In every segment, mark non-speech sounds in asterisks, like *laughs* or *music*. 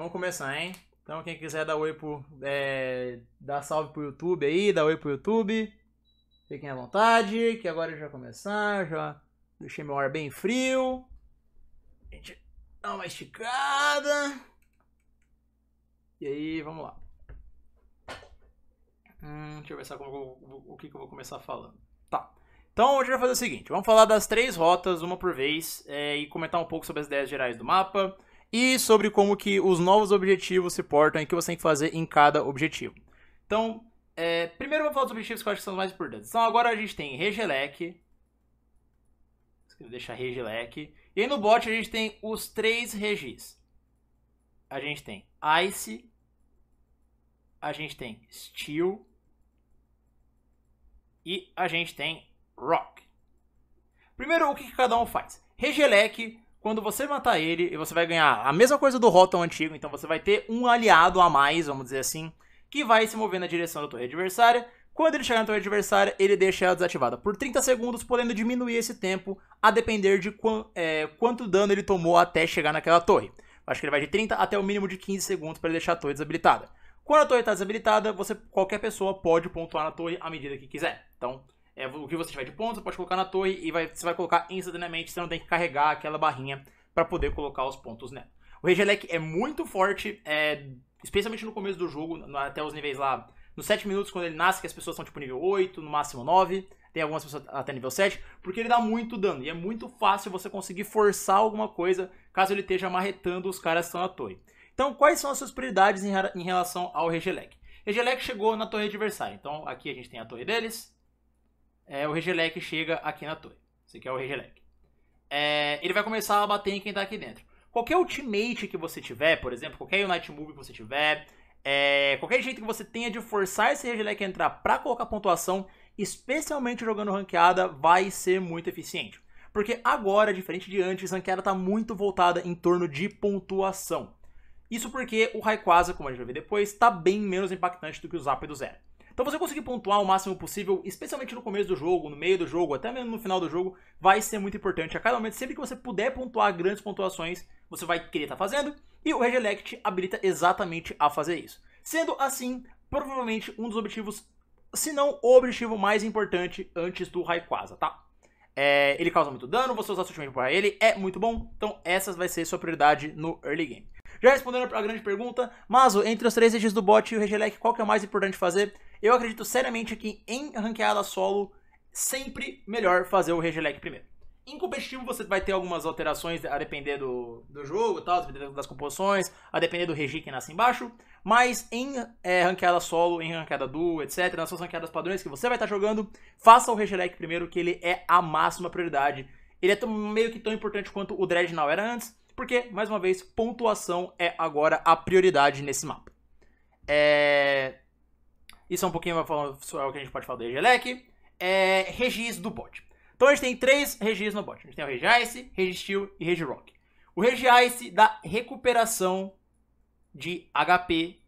Vamos começar, hein? Então, quem quiser dar oi pro. É, dar salve pro YouTube aí, dá oi pro YouTube. Fiquem à vontade, que agora é já começar. Já deixei meu ar bem frio. A gente dá uma esticada. E aí, vamos lá. Hum, deixa eu ver é como, o, o que, que eu vou começar falando. Tá. Então, hoje eu vou fazer o seguinte: vamos falar das três rotas, uma por vez, é, e comentar um pouco sobre as ideias gerais do mapa e sobre como que os novos objetivos se portam e o que você tem que fazer em cada objetivo. Então, é, primeiro eu vou falar dos objetivos que eu acho que são os mais importantes. Então agora a gente tem Regelec. Deixar Regelec. E aí no bot a gente tem os três regis. A gente tem Ice. A gente tem Steel. E a gente tem Rock. Primeiro, o que cada um faz? Regelec quando você matar ele, você vai ganhar a mesma coisa do Rotom antigo, então você vai ter um aliado a mais, vamos dizer assim, que vai se mover na direção da torre adversária. Quando ele chegar na torre adversária, ele deixa ela desativada por 30 segundos, podendo diminuir esse tempo a depender de quão é, quanto dano ele tomou até chegar naquela torre. Acho que ele vai de 30 até o mínimo de 15 segundos para deixar a torre desabilitada. Quando a torre está desabilitada, você, qualquer pessoa pode pontuar na torre à medida que quiser. Então, é, o que você tiver de pontos, você pode colocar na torre e vai, você vai colocar instantaneamente, você não tem que carregar aquela barrinha para poder colocar os pontos nela. O Regelec é muito forte, é, especialmente no começo do jogo, até os níveis lá, nos 7 minutos quando ele nasce, que as pessoas são tipo nível 8, no máximo 9, tem algumas pessoas até nível 7, porque ele dá muito dano e é muito fácil você conseguir forçar alguma coisa caso ele esteja marretando os caras que estão na torre. Então, quais são as suas prioridades em, relação ao Regelec? Regelec chegou na torre adversária, então aqui a gente tem a torre deles, é, o Regelec chega aqui na torre. Esse aqui é o Regelec. É, ele vai começar a bater em quem tá aqui dentro. Qualquer ultimate que você tiver, por exemplo, qualquer Unite Move que você tiver, é, qualquer jeito que você tenha de forçar esse Regelec a entrar pra colocar pontuação, especialmente jogando ranqueada, vai ser muito eficiente. Porque agora, diferente de antes, a ranqueada tá muito voltada em torno de pontuação. Isso porque o Raikwaza, como a gente vai ver depois, está bem menos impactante do que o Zap do Zero. Então você conseguir pontuar o máximo possível, especialmente no começo do jogo, no meio do jogo, até mesmo no final do jogo, vai ser muito importante. A cada momento, sempre que você puder pontuar grandes pontuações, você vai querer estar tá fazendo, e o Regelect habilita exatamente a fazer isso. Sendo assim, provavelmente um dos objetivos, se não o objetivo mais importante antes do Raikwaza, tá? É, ele causa muito dano, você usar seu para ele é muito bom, então essa vai ser sua prioridade no early game. Já respondendo a grande pergunta, Mazo, entre os três edges do bot e o Regelec, qual que é o mais importante fazer? Eu acredito seriamente que em ranqueada solo, sempre melhor fazer o Regelec primeiro. Em competitivo você vai ter algumas alterações a depender do, do jogo, tal, depender das composições, a depender do regi que nasce embaixo. Mas em é, ranqueada solo, em ranqueada duo, etc., nas suas ranqueadas padrões que você vai estar tá jogando, faça o Regelec primeiro, que ele é a máxima prioridade. Ele é tão, meio que tão importante quanto o Dreadnought era antes, porque, mais uma vez, pontuação é agora a prioridade nesse mapa. É... Isso é um pouquinho sobre o que a gente pode falar do Regelec. É regis do bot. Então a gente tem três regis no bot. A gente tem o Regice, Registil e Regirock. O Regice dá recuperação de HP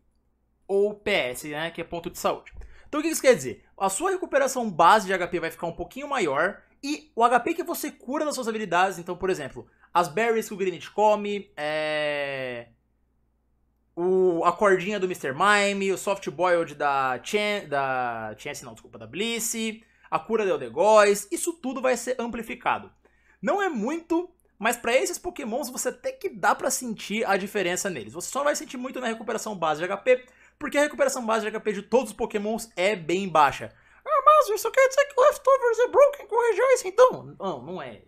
ou PS, né, que é ponto de saúde. Então o que isso quer dizer? A sua recuperação base de HP vai ficar um pouquinho maior e o HP que você cura das suas habilidades, então, por exemplo, as berries que o Greenwich come, é o, a cordinha do Mr. Mime, o Soft Boiled da, Chan, da Chance, não, desculpa, da Bliss, a cura de Eldegoz, isso tudo vai ser amplificado. Não é muito, mas para esses pokémons você até que dá para sentir a diferença neles. Você só vai sentir muito na recuperação base de HP, porque a recuperação base de HP de todos os pokémons é bem baixa. Ah, mas isso quer dizer que Leftovers é broken com Regiais, então? Não, não é.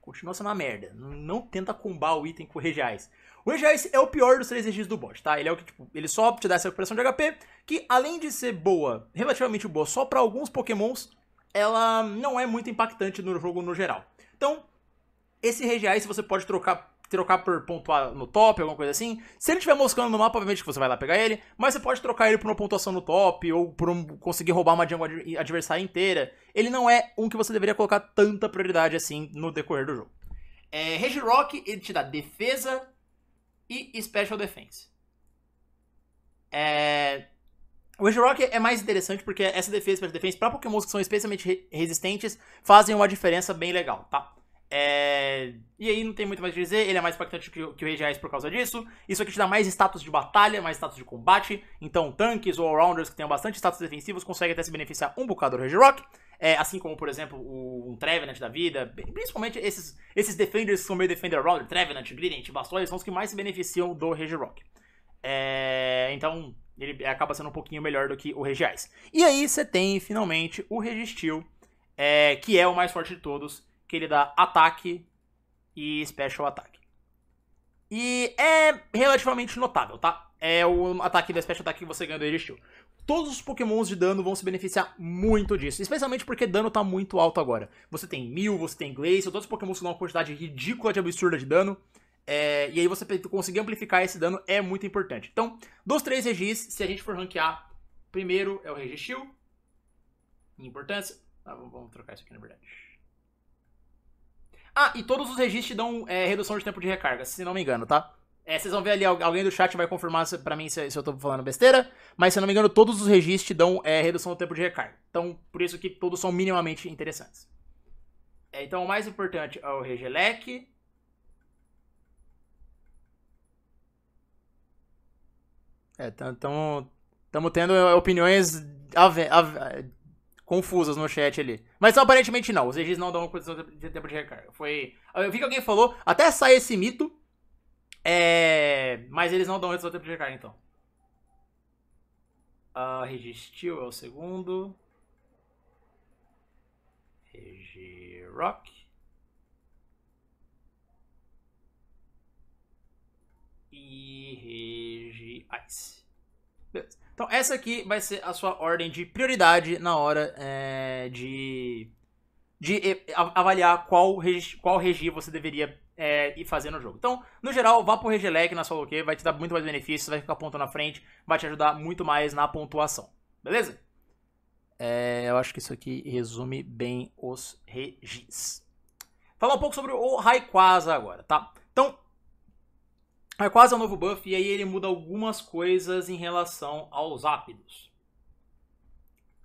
Continua sendo uma merda. Não tenta combar o item com Regiais. O Regice é o pior dos três regis do bot, tá? Ele é o que, tipo, ele só te dá essa recuperação de HP, que além de ser boa, relativamente boa, só para alguns pokémons, ela não é muito impactante no jogo no geral. Então, esse Regice você pode trocar trocar por pontuar no top, alguma coisa assim. Se ele estiver moscando no mapa, obviamente que você vai lá pegar ele, mas você pode trocar ele por uma pontuação no top, ou por um, conseguir roubar uma jungle adversária inteira. Ele não é um que você deveria colocar tanta prioridade assim no decorrer do jogo. É, Regirock, ele te dá defesa, e Special Defense. É... O Edge Rock é mais interessante porque essa defesa, Special Defense, pra Pokémons que são especialmente re resistentes, fazem uma diferença bem legal, tá? É... E aí não tem muito mais a dizer, ele é mais impactante que, o o Regiais por causa disso. Isso aqui te dá mais status de batalha, mais status de combate. Então, tanques ou all-rounders que tenham bastante status defensivos conseguem até se beneficiar um bocado do Regirock. Rock é, assim como, por exemplo, o, um Trevenant da vida, principalmente esses, esses defenders que são meio defender roller, Trevenant, Grident, Blastoise, são os que mais se beneficiam do Regirock. É, então, ele acaba sendo um pouquinho melhor do que o Regiais. E aí você tem, finalmente, o Registil, é, que é o mais forte de todos, que ele dá ataque e special ataque. E é relativamente notável, tá? É o ataque da special ataque que você ganha do Registil todos os pokémons de dano vão se beneficiar muito disso. Especialmente porque dano tá muito alto agora. Você tem Mil, você tem Glacial, todos os pokémons que dão uma quantidade ridícula de absurda de dano. É, e aí você conseguir amplificar esse dano é muito importante. Então, dos três regis, se a gente for ranquear, primeiro é o Registil. Em importância. Ah, vamos trocar isso aqui na verdade. Ah, e todos os regis dão é, redução de tempo de recarga, se não me engano, tá? É, vocês vão ver ali, alguém do chat vai confirmar para mim se, se, eu tô falando besteira, mas se eu não me engano, todos os registros dão é, redução do tempo de recarga. Então, por isso que todos são minimamente interessantes. É, então, o mais importante é o Regelec. É, estamos tendo é, opiniões é, confusas no chat ali. Mas aparentemente não, os registros não dão redução de tempo de recarga. Foi, eu vi que alguém falou, até sai esse mito é... Mas eles não dão antes do tempo de recarga, então. Uh, Registil é o segundo. Regirock. E Regi Ice. Beleza. Então essa aqui vai ser a sua ordem de prioridade na hora é, de, de avaliar qual regi, qual regi você deveria é, e fazer no jogo. Então, no geral, vá pro Regelec na sua loquê, vai te dar muito mais benefícios, vai ficar ponto na frente, vai te ajudar muito mais na pontuação. Beleza? É, eu acho que isso aqui resume bem os regis. Falar um pouco sobre o Raikwaza agora, tá? Então, Raikwaza é um novo buff e aí ele muda algumas coisas em relação aos ápidos.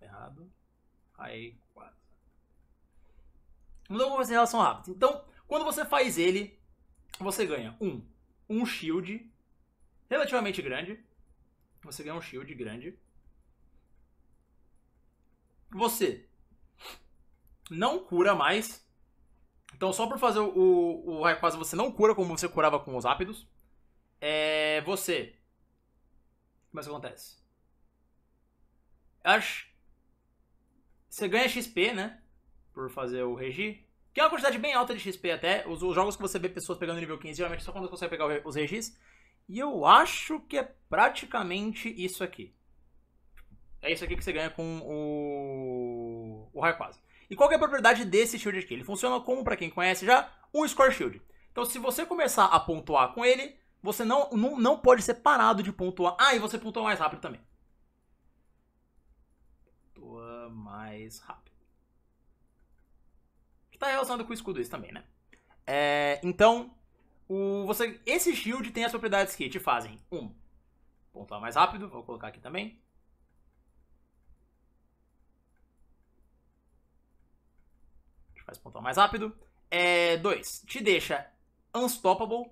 Errado. Raikwaza. Mudou algumas coisas em relação ao ápido. Então, quando você faz ele, você ganha um, um shield relativamente grande. Você ganha um shield grande. Você não cura mais. Então, só por fazer o, o Raikwaza, você não cura como você curava com os ápidos. É. Você. Mas o é que acontece? Acho. Você ganha XP, né? Por fazer o Regi. Que é uma quantidade bem alta de XP até. Os, os jogos que você vê pessoas pegando nível 15, geralmente só quando você pegar os regis. E eu acho que é praticamente isso aqui. É isso aqui que você ganha com o, o Rayquaza. E qual é a propriedade desse shield aqui? Ele funciona como, para quem conhece já, um score shield. Então se você começar a pontuar com ele, você não, não, não pode ser parado de pontuar. Ah, e você pontua mais rápido também. Pontua mais rápido. Tá relacionado com o escudo isso também, né? É, então, o, você, esse shield tem as propriedades que te fazem um pontuar mais rápido, vou colocar aqui também. Te faz pontuar mais rápido. 2. É, te deixa unstoppable.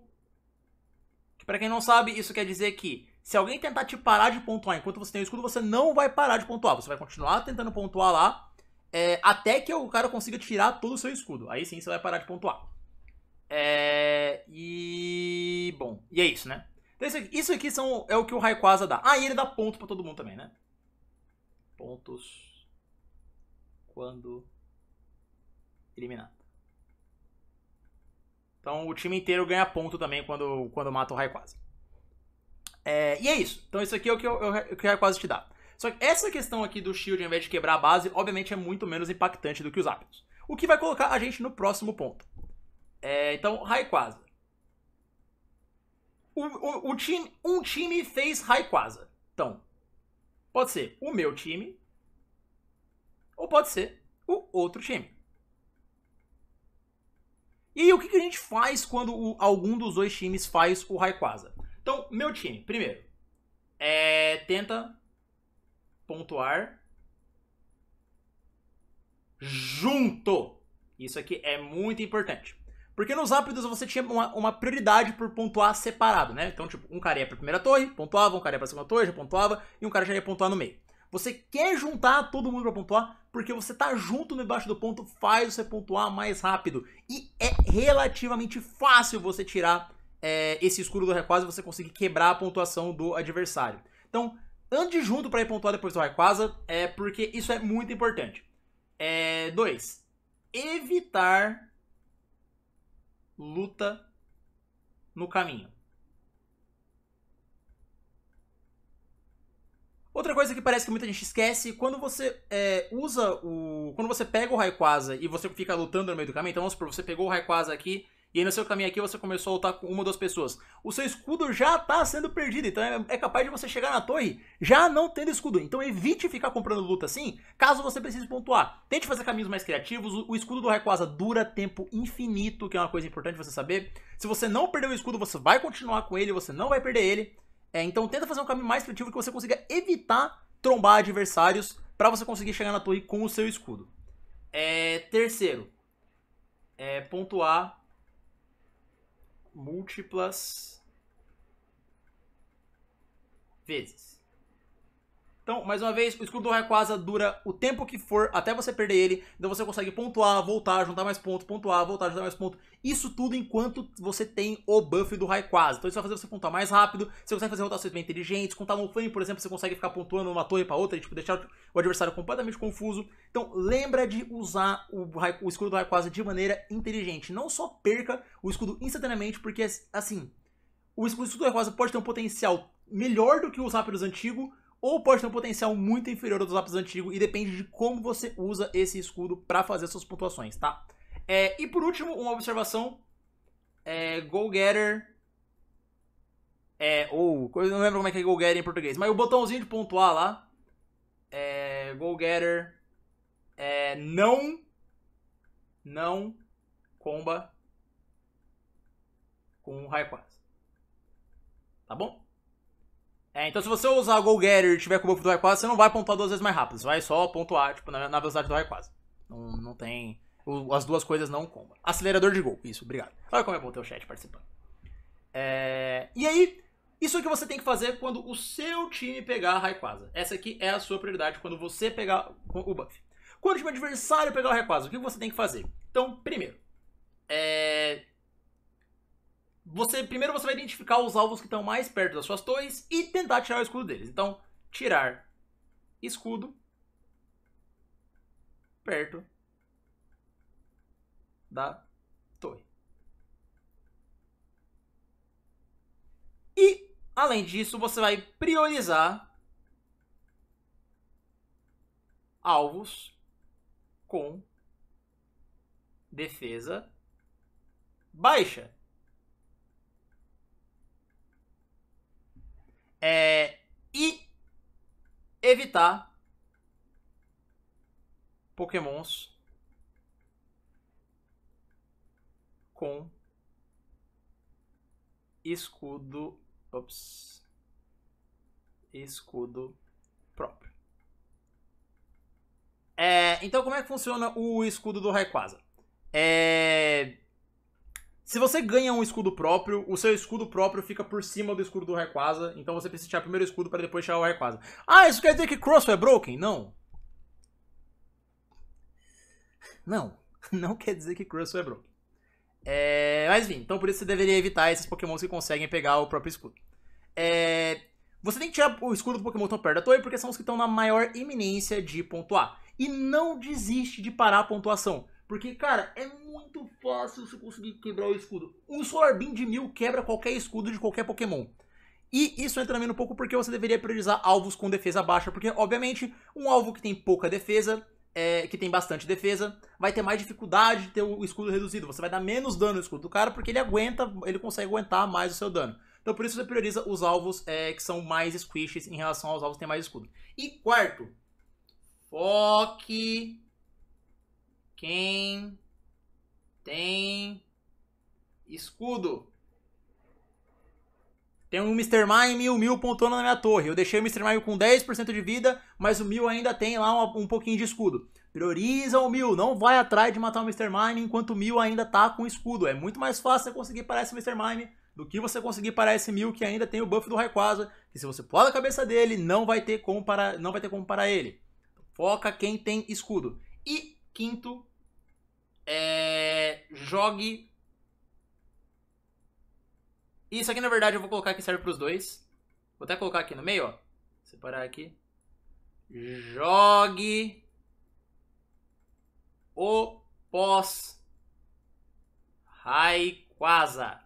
Que pra quem não sabe, isso quer dizer que se alguém tentar te parar de pontuar enquanto você tem o escudo, você não vai parar de pontuar. Você vai continuar tentando pontuar lá é, até que o cara consiga tirar todo o seu escudo. Aí sim você vai parar de pontuar. É, e. Bom, e é isso, né? Então, isso, aqui, isso aqui são, é o que o Raikwaza dá. Ah, e ele dá ponto pra todo mundo também, né? Pontos. Quando. Eliminado. Então o time inteiro ganha ponto também quando, quando mata o Raikwaza. É, e é isso. Então isso aqui é o que, eu, eu, o que o Raikwaza te dá. Só que essa questão aqui do shield, ao invés de quebrar a base, obviamente é muito menos impactante do que os Aptos. O que vai colocar a gente no próximo ponto. É, então, Raikwaza. O, o, o, time, um time fez Raikwaza. Então, pode ser o meu time, ou pode ser o outro time. E o que, que a gente faz quando o, algum dos dois times faz o Raikwaza? Então, meu time, primeiro, é, tenta pontuar junto. Isso aqui é muito importante. Porque nos ápidos você tinha uma, uma, prioridade por pontuar separado, né? Então, tipo, um cara ia pra primeira torre, pontuava, um cara ia pra segunda torre, já pontuava, e um cara já ia pontuar no meio. Você quer juntar todo mundo para pontuar, porque você tá junto no embaixo do ponto, faz você pontuar mais rápido. E é relativamente fácil você tirar é, esse escuro do requase e você conseguir quebrar a pontuação do adversário. Então, Ande junto para ir pontuar depois do Raikwaza, é porque isso é muito importante. É, dois, evitar luta no caminho. Outra coisa que parece que muita gente esquece, quando você é, usa o. Quando você pega o Raikwaza e você fica lutando no meio do caminho, então vamos supor, você pegou o Raikwaza aqui e aí no seu caminho aqui você começou a lutar com uma ou duas pessoas. O seu escudo já está sendo perdido, então é, é, capaz de você chegar na torre já não tendo escudo. Então evite ficar comprando luta assim, caso você precise pontuar. Tente fazer caminhos mais criativos. O, o escudo do Rayquaza dura tempo infinito, que é uma coisa importante você saber. Se você não perder o escudo, você vai continuar com ele, você não vai perder ele. É, então tenta fazer um caminho mais criativo que você consiga evitar trombar adversários para você conseguir chegar na torre com o seu escudo. É, terceiro, é pontuar múltiplas vezes. Então, mais uma vez, o escudo do Rayquaza dura o tempo que for até você perder ele. Então você consegue pontuar, voltar, juntar mais pontos, pontuar, voltar, juntar mais pontos. Isso tudo enquanto você tem o buff do Rayquaza. Então isso vai fazer você pontuar mais rápido, você consegue fazer rotações bem inteligentes. Com Talonflame, por exemplo, você consegue ficar pontuando uma torre para outra e tipo, deixar o adversário completamente confuso. Então lembra de usar o, o escudo do Rayquaza de maneira inteligente. Não só perca o escudo instantaneamente, porque assim... O escudo do Rayquaza pode ter um potencial melhor do que os rápidos antigos ou pode ter um potencial muito inferior ao dos lápis antigo e depende de como você usa esse escudo para fazer suas pontuações, tá? É, e por último, uma observação. É, Go-Getter. É, ou. não lembro como é que é Go-Getter em português, mas o botãozinho de pontuar lá. É, Go-Getter. É, não. Não comba com o Raikwaza. Tá bom? É, então se você usar Go Getter e tiver com o buff do Rayquaza, você não vai pontuar duas vezes mais rápido. Você vai só pontuar, tipo, na, na velocidade do Rayquaza. Não, não tem... O, as duas coisas não combam. Acelerador de gol, isso, obrigado. Olha como é bom ter o chat participando. É, e aí, isso é que você tem que fazer quando o seu time pegar a Rayquaza. Essa aqui é a sua prioridade quando você pegar o buff. Quando o time adversário pegar o Rayquaza, o que você tem que fazer? Então, primeiro, é, você primeiro você vai identificar os alvos que estão mais perto das suas torres e tentar tirar o escudo deles. Então, tirar escudo perto da torre. E além disso, você vai priorizar alvos com defesa baixa. É, e evitar pokémons com escudo, ops, escudo próprio. É, então como é que funciona o escudo do Rayquaza? É, se você ganha um escudo próprio, o seu escudo próprio fica por cima do escudo do Rayquaza, então você precisa tirar primeiro escudo para depois tirar o Rayquaza. Ah, isso quer dizer que Crossbow é broken? Não. Não, *laughs* não quer dizer que Crossbow é broken. É... Mas enfim, então por isso você deveria evitar esses pokémons que conseguem pegar o próprio escudo. É... Você tem que tirar o escudo do Pokémon tão perto da torre, porque são os que estão na maior iminência de pontuar. E não desiste de parar a pontuação. Porque, cara, é muito fácil você conseguir quebrar o escudo. Um Solar Beam de mil quebra qualquer escudo de qualquer Pokémon. E isso entra também um pouco porque você deveria priorizar alvos com defesa baixa, porque, obviamente, um alvo que tem pouca defesa, é, que tem bastante defesa, vai ter mais dificuldade de ter o escudo reduzido. Você vai dar menos dano no escudo do cara porque ele aguenta, ele consegue aguentar mais o seu dano. Então, por isso, você prioriza os alvos é, que são mais squishes em relação aos alvos que têm mais escudo. E quarto, foque quem tem escudo? Tem um Mr. Mime e o Mil pontuando na minha torre. Eu deixei o Mr. Mime com 10% de vida, mas o Mil ainda tem lá um, um pouquinho de escudo. Prioriza o Mil, não vai atrás de matar o Mr. Mime enquanto o Mil ainda tá com escudo. É muito mais fácil você conseguir parar esse Mr. Mime do que você conseguir parar esse Mil que ainda tem o buff do Rayquaza, que se você pôr a cabeça dele, não vai ter como parar, não vai ter como parar ele. Foca quem tem escudo. E quinto é, jogue. Isso aqui, na verdade, eu vou colocar que serve para os dois. Vou até colocar aqui no meio, ó. Separar aqui. Jogue o pós Raikwaza.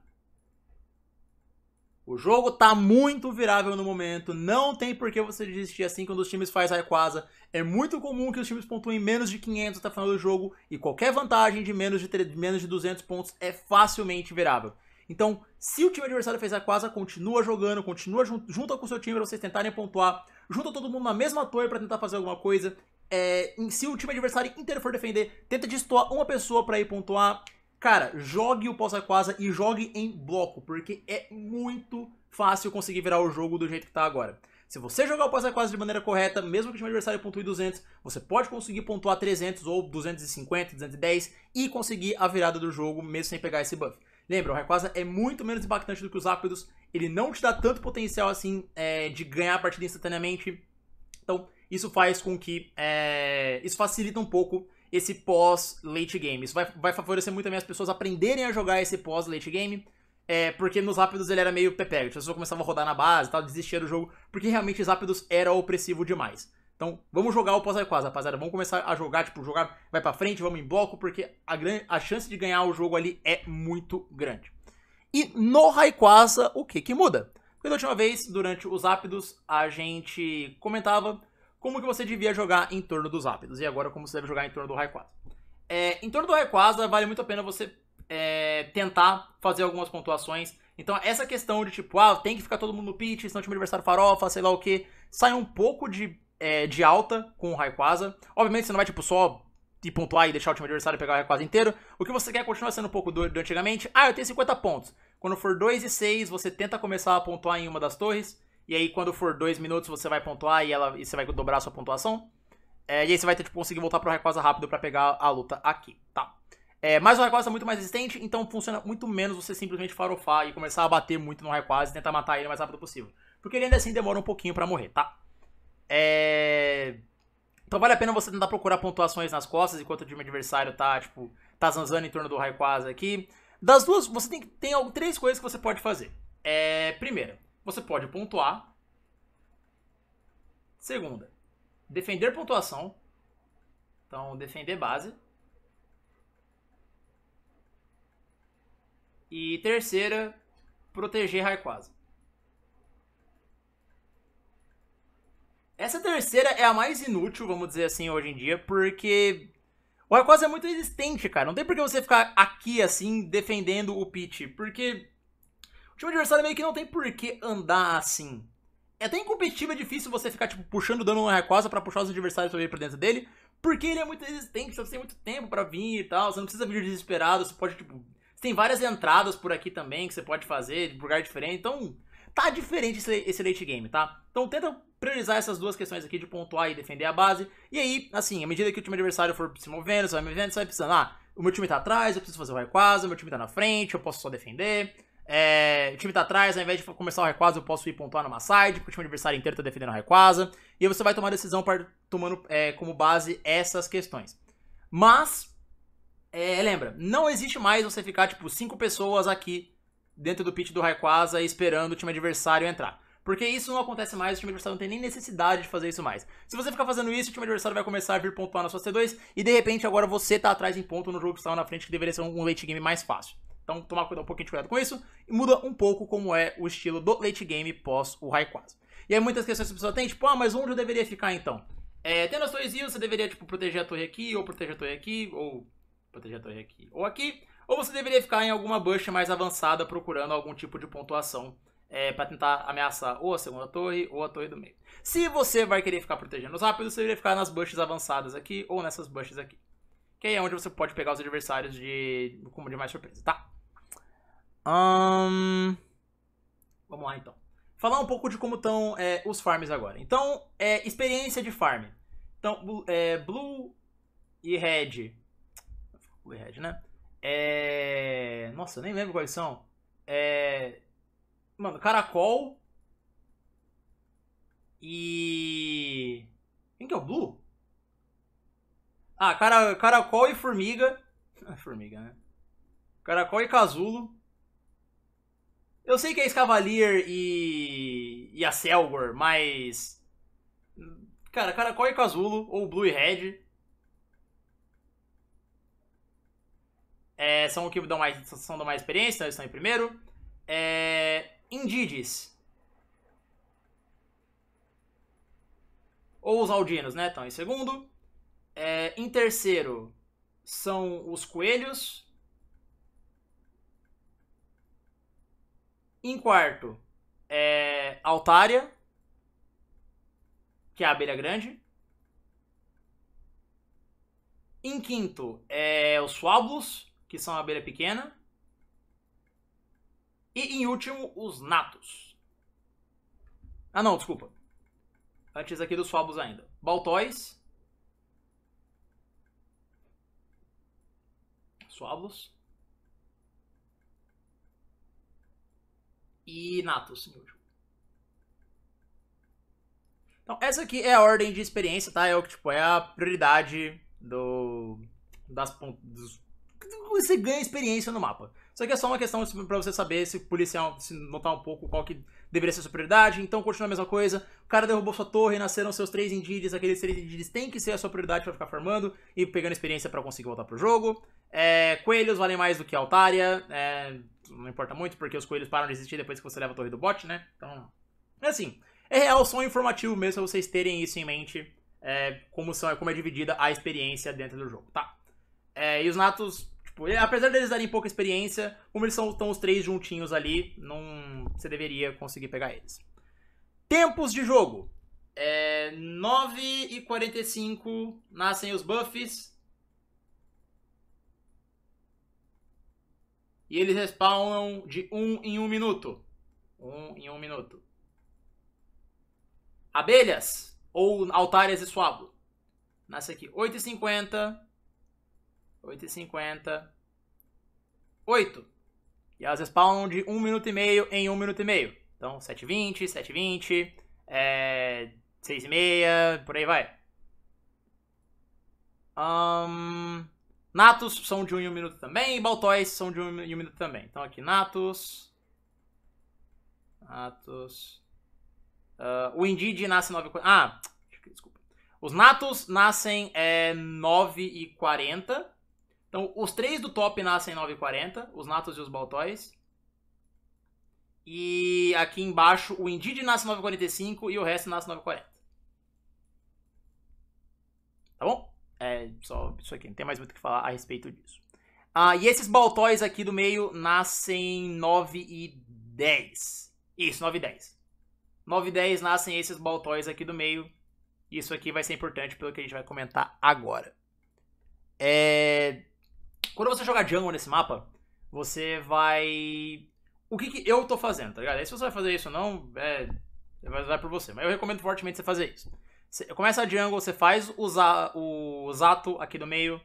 O jogo tá muito virável no momento, não tem por que você desistir assim quando os times faz Raikwaza. É muito comum que os times pontuem menos de 500 até o final do jogo e qualquer vantagem de menos de, 3, menos de 200 pontos é facilmente virável. Então, se o time adversário fez a quase, continua jogando, continua junto junto com o seu time para vocês tentarem pontuar, junta todo mundo na mesma torre para tentar fazer alguma coisa. É, se o time adversário inteiro for defender, tenta destoar uma pessoa para ir pontuar. Cara, jogue o pós-aquasa e jogue em bloco, porque é muito fácil conseguir virar o jogo do jeito que tá agora. Se você jogar o pós-requaza quase de maneira correta, mesmo que o time adversário pontue 200, você pode conseguir pontuar 300 ou 250, 210 e conseguir a virada do jogo mesmo sem pegar esse buff. Lembra, o Rayquaza é muito menos impactante do que os Rápidos, ele não te dá tanto potencial assim é, de ganhar a partida instantaneamente. Então, isso faz com que. É, isso facilita um pouco esse pós-late game. Isso vai, vai favorecer muito também as pessoas aprenderem a jogar esse pós-late game. É, porque nos Rápidos ele era meio pepego. As pessoas começavam a rodar na base e tal, desistia do jogo, porque realmente os Rápidos era opressivo demais. Então, vamos jogar o pós quase, rapaziada. Vamos começar a jogar, tipo, jogar, vai pra frente, vamos em bloco, porque a, grande, a chance de ganhar o jogo ali é muito grande. E no Rayquaza, o que que muda? Pela última vez, durante os rápidos a gente comentava como que você devia jogar em torno dos rápidos e agora como você deve jogar em torno do Rayquaza. É, em torno do Rayquaza, vale muito a pena você é, tentar fazer algumas pontuações. Então, essa questão de tipo, ah, tem que ficar todo mundo no pitch, senão o time adversário farofa, sei lá o que, sai um pouco de, é, de alta com o Raikwaza. Obviamente, você não vai, tipo, só e pontuar e deixar o time adversário pegar o Raikwaza inteiro. O que você quer continuar sendo um pouco do, do antigamente? Ah, eu tenho 50 pontos. Quando for 2 e 6, você tenta começar a pontuar em uma das torres. E aí, quando for 2 minutos, você vai pontuar e, ela, e você vai dobrar a sua pontuação. É, e aí você vai ter, tipo, conseguir voltar pro Raikwaza rápido para pegar a luta aqui, tá? É, mas o Rayquaza é muito mais resistente, então funciona muito menos você simplesmente farofar e começar a bater muito no Rayquaza e tentar matar ele o mais rápido possível. Porque ele ainda assim demora um pouquinho para morrer, tá? É... Então vale a pena você tentar procurar pontuações nas costas enquanto o time adversário tá, tipo, tá zanzando em torno do Rayquaza aqui. Das duas, você tem, tem três coisas que você pode fazer. É, primeira, você pode pontuar. Segunda, defender pontuação. Então, defender base. E terceira, proteger Raikwaza. Essa terceira é a mais inútil, vamos dizer assim, hoje em dia, porque o Raikkonen é muito resistente, cara. Não tem por que você ficar aqui, assim, defendendo o pitch, porque o time adversário meio que não tem por que andar assim. É até em é difícil você ficar, tipo, puxando dando no Raikkonen pra puxar os adversários também pra dentro dele, porque ele é muito resistente, você tem muito tempo para vir e tal, você não precisa vir desesperado, você pode, tipo, tem várias entradas por aqui também que você pode fazer, de lugar diferente. Então, tá diferente esse, esse late game, tá? Então tenta priorizar essas duas questões aqui de pontuar e defender a base. E aí, assim, à medida que o time adversário for se movendo, você vai movendo, você vai precisando, ah, o meu time tá atrás, eu preciso fazer o quase o meu time tá na frente, eu posso só defender. É, o time tá atrás, ao invés de começar o requase, eu posso ir pontuar numa side, porque o time adversário inteiro tá defendendo o requase. E aí você vai tomar decisão para, tomando é, como base essas questões. Mas, é, lembra, não existe mais você ficar, tipo, cinco pessoas aqui dentro do pit do Raikwaza esperando o time adversário entrar. Porque isso não acontece mais, o time adversário não tem nem necessidade de fazer isso mais. Se você ficar fazendo isso, o time adversário vai começar a vir pontuar na sua C2 e de repente agora você tá atrás em ponto no jogo que estava na frente, que deveria ser um late game mais fácil. Então tomar cuidado, um pouquinho de cuidado com isso e muda um pouco como é o estilo do late game pós o Raikwaza. E aí muitas questões que a pessoa tem, tipo, ah, mas onde eu deveria ficar então? É, tendo as torres, você deveria, tipo, proteger a torre aqui, ou proteger a torre aqui, ou proteger a torre aqui ou aqui. Ou você deveria ficar em alguma bush mais avançada procurando algum tipo de pontuação é, para tentar ameaçar ou a segunda torre ou a torre do meio. Se você vai querer ficar protegendo os rápidos, você deveria ficar nas bushes avançadas aqui ou nessas bushes aqui. Que aí é onde você pode pegar os adversários de como de mais surpresa, tá? Um... Vamos lá então. Falar um pouco de como estão é, os farms agora. Então, é, experiência de farm. Então, é, Blue e Red o Red, né? É... Nossa, eu nem lembro quais são. É... Mano, Caracol. E. Quem que é o Blue? Ah, cara, Caracol e Formiga. *laughs* É formiga, né? Caracol e Casulo. Eu sei que é Escavalier e. e a Selgor, mas. Cara, Caracol e Casulo, ou Blue e Red, é, são o que dão mais, são dão mais experiência, então eles estão em primeiro. É, Indides. Ou os Aldinos, né? Estão em segundo. É, em terceiro são os Coelhos. Em quarto, é Altária, que é a abelha grande. Em quinto, é os Fábulos que são a abelha pequena. E em último, os natos. Ah não, desculpa. Antes aqui dos fabos ainda. Baltóis. Suavos. E natos, em último. Então, essa aqui é a ordem de experiência, tá? É o que, tipo, é a prioridade do, das, dos você ganha experiência no mapa. Só que é só uma questão para você saber se policial, se notar um pouco qual que deveria ser a superioridade. Então continua a mesma coisa. O cara derrubou sua torre, nasceram seus três indígenas, aqueles três indígenas têm que ser a sua prioridade para ficar farmando e pegando experiência para conseguir voltar pro jogo. É, coelhos valem mais do que altária. É, não importa muito, porque os coelhos param de existir depois que você leva a torre do bot, né? Então. É assim. É real, só informativo mesmo pra vocês terem isso em mente. É, como, são, como é dividida a experiência dentro do jogo, tá? É, e os Natos, tipo, apesar deles darem pouca experiência, como eles são, estão os três juntinhos ali, não você deveria conseguir pegar eles. Tempos de jogo. É, 9 e 45 nascem os buffs. E eles respawnam de 1 um em 1 um minuto. 1 um em 1 um minuto. Abelhas ou altares e suabo. Nasce aqui 8h50. 8h50. 8. E elas spawnam de 1 minuto e meio em 1 minuto e meio. Então, 7h20, 7h20, é, 6h30, por aí vai. Um, Natos são de 1 em 1 minuto também. E Baltoys são de 1 em 1 minuto também. Então, aqui, Natos. Natos. Uh, ah, o Indeed nasce 9 h 40 Ah, desculpa. Os Natos nascem é, 9h40. Então, os três do top nascem em 9,40, os Natos e os Baltóis. E aqui embaixo, o Indeed nasce em 9,45 e o resto nasce em 9,40. Tá bom? É só isso aqui, não tem mais muito o que falar a respeito disso. Ah, e esses Baltóis aqui do meio nascem 9 e 10. Isso, 9 e 10. 9 e 10 nascem esses Baltóis aqui do meio. Isso aqui vai ser importante pelo que a gente vai comentar agora. É... Quando você jogar Django nesse mapa, você vai. O que, que eu tô fazendo, tá ligado? Aí se você vai fazer isso ou não, é. Vai por você. Mas eu recomendo fortemente você fazer isso. Você começa a Django, você faz o, za... o Zato aqui do meio.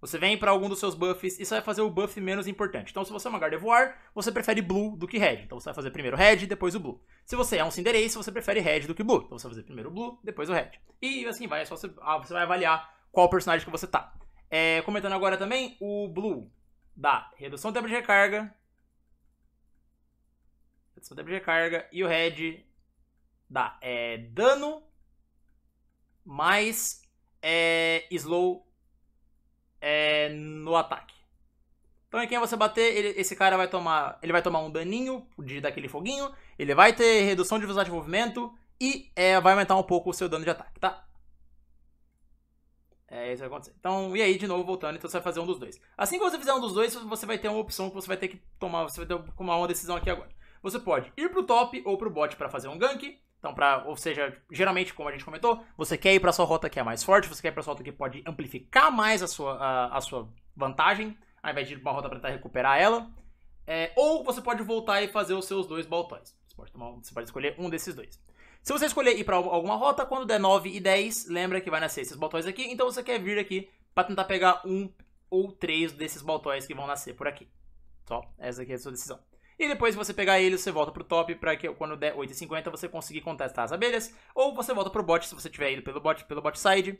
Você vem para algum dos seus buffs e você vai fazer o buff menos importante. Então, se você é uma Gardevoir, você prefere Blue do que Red. Então, você vai fazer primeiro Red, depois o Blue. Se você é um Cinderace, você prefere Red do que Blue. Então, você vai fazer primeiro o Blue, depois o Red. E assim vai, é só você, ah, você vai avaliar qual personagem que você tá. É, comentando agora também, o Blue dá redução do tempo de recarga. Redução do tempo de recarga. E o Red dá é, dano mais é, slow é, no ataque. Então em quem você bater, ele, esse cara vai tomar. Ele vai tomar um daninho de, daquele foguinho. Ele vai ter redução de velocidade de movimento e é, vai aumentar um pouco o seu dano de ataque, tá? É isso que vai acontecer. Então, e aí, de novo, voltando, então você vai fazer um dos dois. Assim que você fizer um dos dois, você vai ter uma opção que você vai ter que tomar, você vai ter que tomar uma decisão aqui agora. Você pode ir pro top ou pro bot para fazer um gank. Então, pra, ou seja, geralmente, como a gente comentou, você quer ir pra sua rota que é mais forte, você quer ir pra sua rota que pode amplificar mais a sua, a, a sua vantagem, ao invés de ir pra uma rota pra tentar recuperar ela. É, ou você pode voltar e fazer os seus dois baltões. Você pode, tomar, você pode escolher um desses dois. Se você escolher ir para alguma rota, quando der 9 e 10, lembra que vai nascer esses botões aqui. Então você quer vir aqui para tentar pegar um ou três desses botões que vão nascer por aqui. Só, essa aqui é a sua decisão. E depois você pegar eles, você volta pro top para que quando der e 50 você conseguir contestar as abelhas. Ou você volta pro bot, se você tiver ido pelo bot, pelo bot side,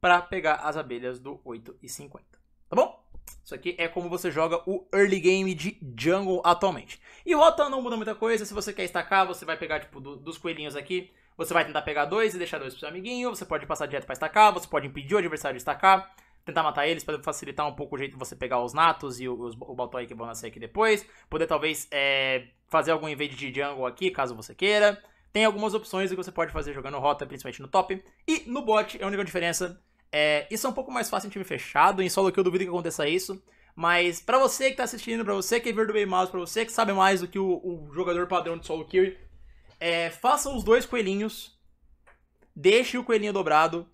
para pegar as abelhas do e 50. Tá bom? Isso aqui é como você joga o early game de jungle atualmente. E rota não muda muita coisa, se você quer estacar, você vai pegar tipo do, dos coelhinhos aqui, você vai tentar pegar dois e deixar dois pro seu amiguinho, você pode passar direto para estacar, você pode impedir o adversário de estacar, tentar matar eles para facilitar um pouco o jeito de você pegar os natos e os, o Baltoy que vão nascer aqui depois, poder talvez é, fazer algum invade de jungle aqui, caso você queira. Tem algumas opções que você pode fazer jogando rota, principalmente no top. E no bot, é a única diferença é, isso é um pouco mais fácil em time fechado, em solo que eu duvido que aconteça isso. Mas para você que tá assistindo, para você que é ver do bem mouse, pra você que sabe mais do que o, o jogador padrão de solo kill, é, faça os dois coelhinhos, deixe o coelhinho dobrado,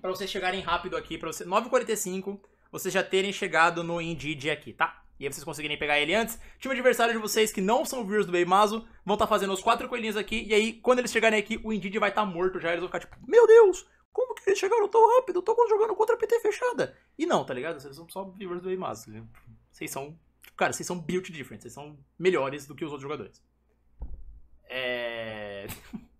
para vocês chegarem rápido aqui, pra você, 9h45, vocês já terem chegado no Indeed aqui, tá? E aí vocês conseguirem pegar ele antes. Time adversário de vocês que não são viewers do Beimazo vão estar tá fazendo os quatro coelhinhos aqui. E aí, quando eles chegarem aqui, o Indeed vai estar tá morto já. Eles vão ficar tipo, meu Deus, como que eles chegaram tão rápido? Eu tô jogando contra a PT fechada. E não, tá ligado? Vocês são só viewers do A-Master. Tá vocês são. Cara, vocês são built different. Vocês são melhores do que os outros jogadores. É. *laughs*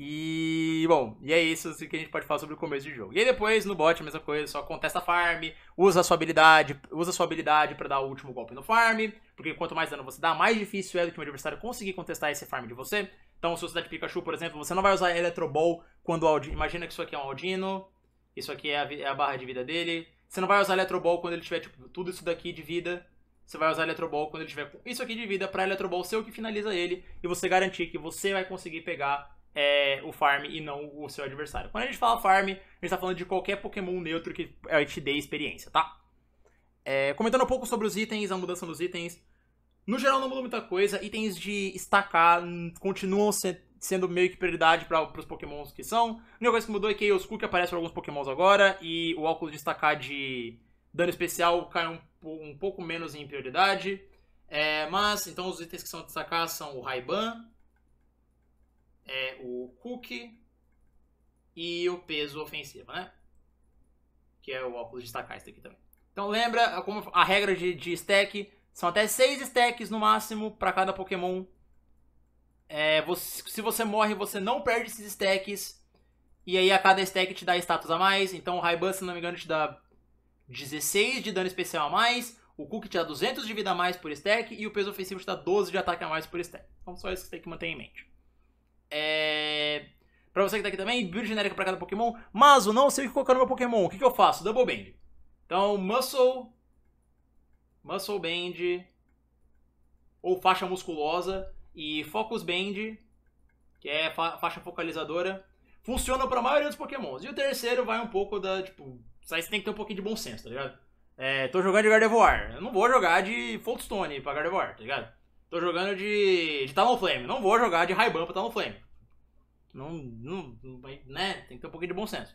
E, bom, e é isso que a gente pode falar sobre o começo do jogo. E aí depois, no bot, a mesma coisa, só contesta farm, usa a sua habilidade, usa sua habilidade para dar o último golpe no farm, porque quanto mais dano você dá, mais difícil é do que o adversário conseguir contestar esse farm de você. Então, se você tá de Pikachu, por exemplo, você não vai usar Electro Ball quando Aldino... Imagina que isso aqui é um Aldino, isso aqui é a, é a barra de vida dele. Você não vai usar Electro Ball quando ele tiver, tipo, tudo isso daqui de vida, você vai usar Electro Ball quando ele tiver isso aqui de vida para Electro Ball ser o que finaliza ele e você garantir que você vai conseguir pegar é, o farm e não o seu adversário. Quando a gente fala farm, a gente está falando de qualquer Pokémon neutro que te dê experiência, tá? É, comentando um pouco sobre os itens, a mudança nos itens. No geral, não mudou muita coisa. Itens de estacar continuam se, sendo meio que prioridade para os Pokémons que são. A única coisa que mudou é que os Cook aparecem para alguns Pokémons agora e o óculos de estacar de dano especial cai um, um pouco menos em prioridade. É, mas, então, os itens que são de destacar são o Raiban, é o Cook e o peso ofensivo, né? Que é o óculos de isso aqui também. Então lembra como a regra de, de stack são até 6 stacks no máximo para cada Pokémon. É, você, se você morre, você não perde esses stacks. E aí a cada stack te dá status a mais. Então o Raiban, se não me engano, te dá 16 de dano especial a mais. O Cook te dá 200 de vida a mais por stack. E o peso ofensivo te dá 12 de ataque a mais por stack. Então só isso que você tem que manter em mente. É... Pra você que tá aqui também, build genérica pra cada Pokémon. Mas eu não sei o que colocar no meu Pokémon. O que, que eu faço? Double Band. Então, Muscle. Muscle Band. Ou faixa musculosa. E Focus Band. Que é fa faixa focalizadora. Funciona pra maioria dos Pokémons. E o terceiro vai um pouco da, tipo... Aí você tem que ter um pouquinho de bom senso, tá ligado? É, tô jogando de Gardevoir. Eu não vou jogar de Foldstone pra Gardevoir, tá ligado? Tô jogando de, de Talonflame. Não vou jogar de Raiban pra Talonflame. Não, não, né? Tem que ter um pouquinho de bom senso.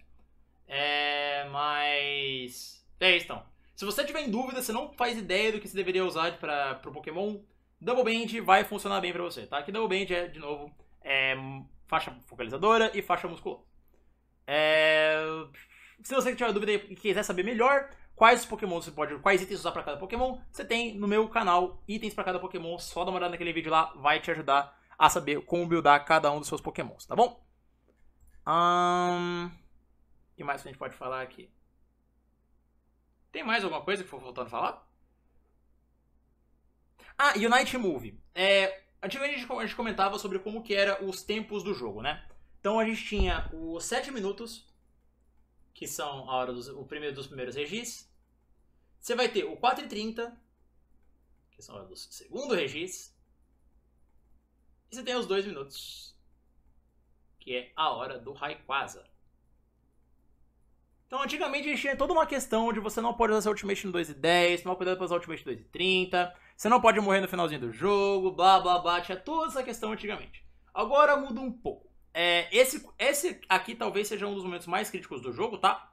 É, mas... É isso, então. Se você tiver em dúvida, você não faz ideia do que você deveria usar para pro Pokémon, Double Band vai funcionar bem para você, tá? Que Double Band é, de novo, é, faixa focalizadora e faixa musculosa. É, se você tiver dúvida e quiser saber melhor, quais Pokémon você pode, quais itens usar para cada Pokémon, você tem no meu canal itens para cada Pokémon, só dá uma olhada naquele vídeo lá, vai te ajudar a saber como buildar cada um dos seus Pokémons, tá bom? Um... O que mais que a gente pode falar aqui? Tem mais alguma coisa que for voltando a falar? Ah, Unite Move. É, antigamente a gente comentava sobre como que eram os tempos do jogo, né? Então a gente tinha os 7 minutos, que são a hora dos, o primeiro dos primeiros regis. Você vai ter o 4 e 30, que são a hora do segundo regis. E você tem os 2 minutos, que é a hora do Raikwaza. Então, antigamente a gente tinha toda uma questão de você não pode usar seu ultimate no 2 e 10, não pode usar ultimate no 2 e 30, você não pode morrer no finalzinho do jogo, blá blá blá, tinha toda essa questão antigamente. Agora muda um pouco. É, esse, esse aqui talvez seja um dos momentos mais críticos do jogo, tá?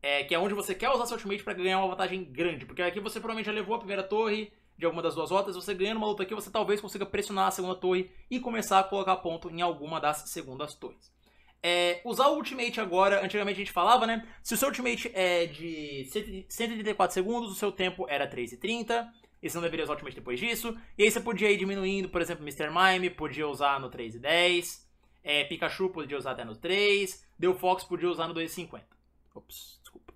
É, que é onde você quer usar seu ultimate para ganhar uma vantagem grande. Porque aqui você provavelmente já levou a primeira torre de alguma das duas rotas, você ganhando uma luta aqui, você talvez consiga pressionar a segunda torre e começar a colocar ponto em alguma das segundas torres. É, usar o ultimate agora, antigamente a gente falava, né? Se o seu ultimate é de 134 segundos, o seu tempo era 3,30, e você não deveria usar o ultimate depois disso. E aí você podia ir diminuindo, por exemplo, Mr. Mime, podia usar no 3,10 é, Pikachu podia usar até no 3. Deu Fox podia usar no 2,50. Ops, desculpa.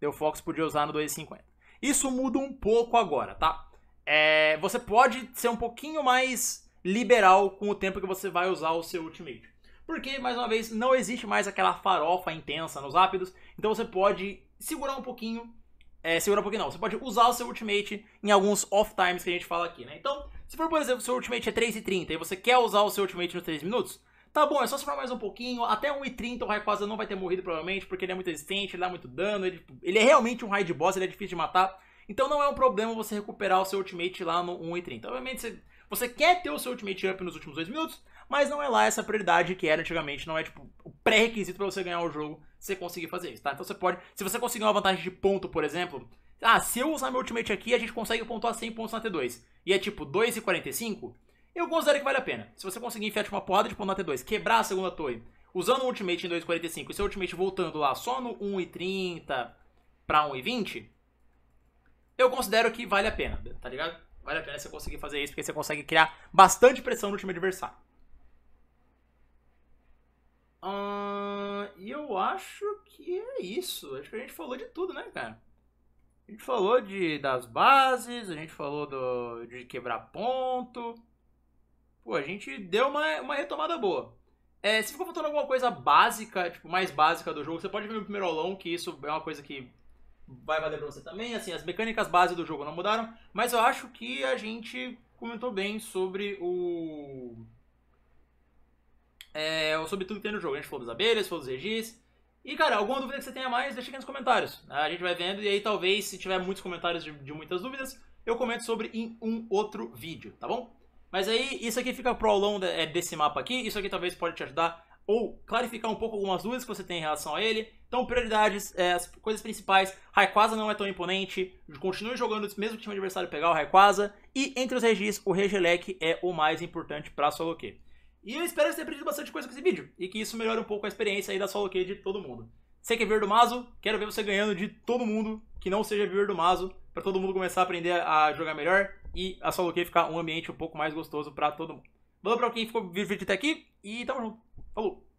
Deu Fox podia usar no 2,50. Isso muda um pouco agora, tá? É, você pode ser um pouquinho mais liberal com o tempo que você vai usar o seu Ultimate. Porque, mais uma vez, não existe mais aquela farofa intensa nos rápidos. Então você pode segurar um pouquinho. É, segurar um pouquinho não. Você pode usar o seu Ultimate em alguns off times que a gente fala aqui, né? Então, se for, por exemplo, seu Ultimate é 3 e 30 e você quer usar o seu Ultimate nos 3 minutos, Tá bom, é só sofrer mais um pouquinho. Até 1,30 o Raikwaza não vai ter morrido, provavelmente, porque ele é muito resistente, ele dá muito dano. Ele, ele é realmente um raid boss, ele é difícil de matar. Então não é um problema você recuperar o seu ultimate lá no 1,30. Obviamente, você, você quer ter o seu ultimate up nos últimos dois minutos, mas não é lá essa prioridade que era antigamente, não é tipo o pré-requisito para você ganhar o jogo, você conseguir fazer isso, tá? Então você pode, se você conseguir uma vantagem de ponto, por exemplo, ah, se eu usar meu ultimate aqui, a gente consegue pontuar 100 pontos na T2. E é tipo 2,45, eu considero que vale a pena. Se você conseguir enfiar tipo, uma porrada de ponto na T2, quebrar a segunda torre, usando o ultimate em 2,45 e seu ultimate voltando lá só no 1,30 pra 1,20, eu considero que vale a pena, tá ligado? Vale a pena você conseguir fazer isso, porque você consegue criar bastante pressão no time adversário. Uh, e eu acho que é isso. Acho que a gente falou de tudo, né, cara? A gente falou de, das bases, a gente falou do, de quebrar ponto pô, a gente deu uma, uma retomada boa. É, se ficou faltando alguma coisa básica, tipo, mais básica do jogo, você pode ver no primeiro aulão que isso é uma coisa que vai valer pra você também. Assim, as mecânicas base do jogo não mudaram, mas eu acho que a gente comentou bem sobre o. É, sobre tudo que tem no jogo. A gente falou das abelhas, falou dos regis. E, cara, alguma dúvida que você tenha mais, deixa aqui nos comentários. Né? A gente vai vendo e aí talvez, se tiver muitos comentários de, de muitas dúvidas, eu comento sobre em um outro vídeo, tá bom? Mas aí, isso aqui fica pro aulão é, desse mapa aqui, isso aqui talvez pode te ajudar ou clarificar um pouco algumas dúvidas que você tem em relação a ele. Então, prioridades, é, as coisas principais, Rayquaza não é tão imponente, continue jogando mesmo que o time adversário pegar o Rayquaza, e entre os Regis, o Regelec é o mais importante para solo Que E eu espero que você tenha aprendido bastante coisa com esse vídeo, e que isso melhore um pouco a experiência aí da solo Que de todo mundo. Você quer é ver do Mazo? Quero ver você ganhando de todo mundo que não seja viver do Mazo, para todo mundo começar a aprender a jogar melhor e a solo queue ficar um ambiente um pouco mais gostoso para todo mundo. Valeu pra quem ficou vídeo até aqui e tamo junto. Falou!